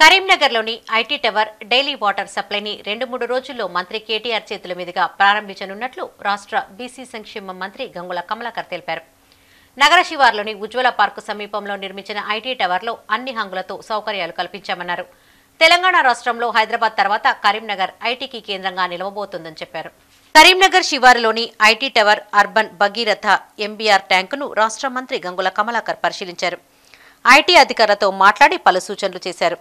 కరీంనగర్లోని IT tower daily water సప్లైని రెండు మూడు రోజుల్లో మంత్రి కేటీఆర్ చేతుల మీదుగా ప్రారంభించనున్నట్లు రాష్ట్ర బీసీ సంక్షేమ మంత్రి గంగుల కమలాకర్ తెలిపారు నగర శివార్లోని ఉజ్వల పార్కు సమీపంలో నిర్మించిన ఐటీ టవర్లో అన్ని హంగులతో సౌకర్యాలు కల్పించామన్నారు తెలంగాణ రాష్ట్రంలో హైదరాబాద్ తర్వాత కరీంనగర్ ఐటీకి కేంద్రంగా నిలవబోతోందని చెప్పారు కరీంనగర్ శివారులోని IT tower urban Bhagiratha MBR ట్యాంకును రాష్ట్ర మంత్రి గంగుల కమలాకర్ పరిశీలించారు ఐటీ అధికారులతో మాట్లాడి పలు సూచనలు చేశారు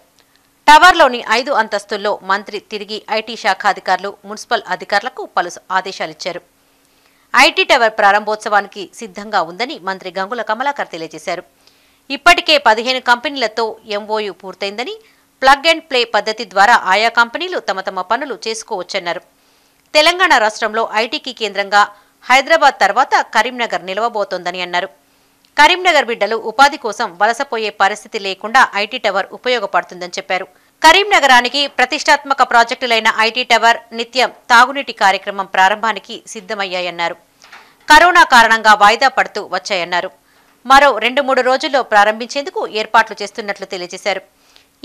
టవర్లోని ఐదు అంతస్తుల్లో మంత్రి తిరిగి ఐటీ శాఖ అధికారులు మున్సిపల్ అధికారులకు పలు ఆదేశాలిచ్చారు ఐటీ టవర్ ప్రారంభోత్సవానికి సిద్ధంగా ఉందని మంత్రి గంగుల కమలాకర్ తెలియజేశారు ఇప్పటికే పదిహేను కంపెనీలతో ఎంఓయు పూర్తయిందని ప్లగ్ అండ్ ప్లే పద్ధతి ద్వారా ఆయా కంపెనీలు తమ తమ పనులు చేసుకోవచ్చన్నారు తెలంగాణ రాష్ట్రంలో ఐటీకి కేంద్రంగా హైదరాబాద్ తర్వాత కరీంనగర్ నిలవబోతోందని అన్నారు కరీంనగర్ బిడ్డలు ఉపాధి కోసం వలసపోయే పరిస్థితి లేకుండా ఐటీ టవర్ ఉపయోగపడుతుందని చెప్పారు కరీంనగరానికి ప్రతిష్టాత్మక ప్రాజెక్టులైన ఐటీ టవర్ నిత్యం తాగునీటి కార్యక్రమం ప్రారంభానికి సిద్ధమయ్యాయన్నారు కరోనా కారణంగా వాయిదా పడుతూ వచ్చాయన్నారు మరో రెండు మూడు రోజుల్లో ప్రారంభించేందుకు ఏర్పాట్లు చేస్తున్నట్లు తెలియజేశారు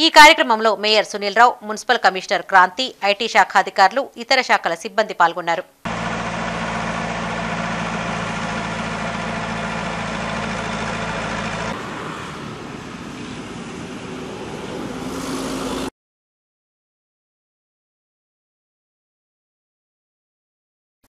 ఈ కార్యక్రమంలో mayor Sunil Rao municipal commissioner Kranti IT శాఖాధికారులు ఇతర శాఖల సిబ్బంది పాల్గొన్నారు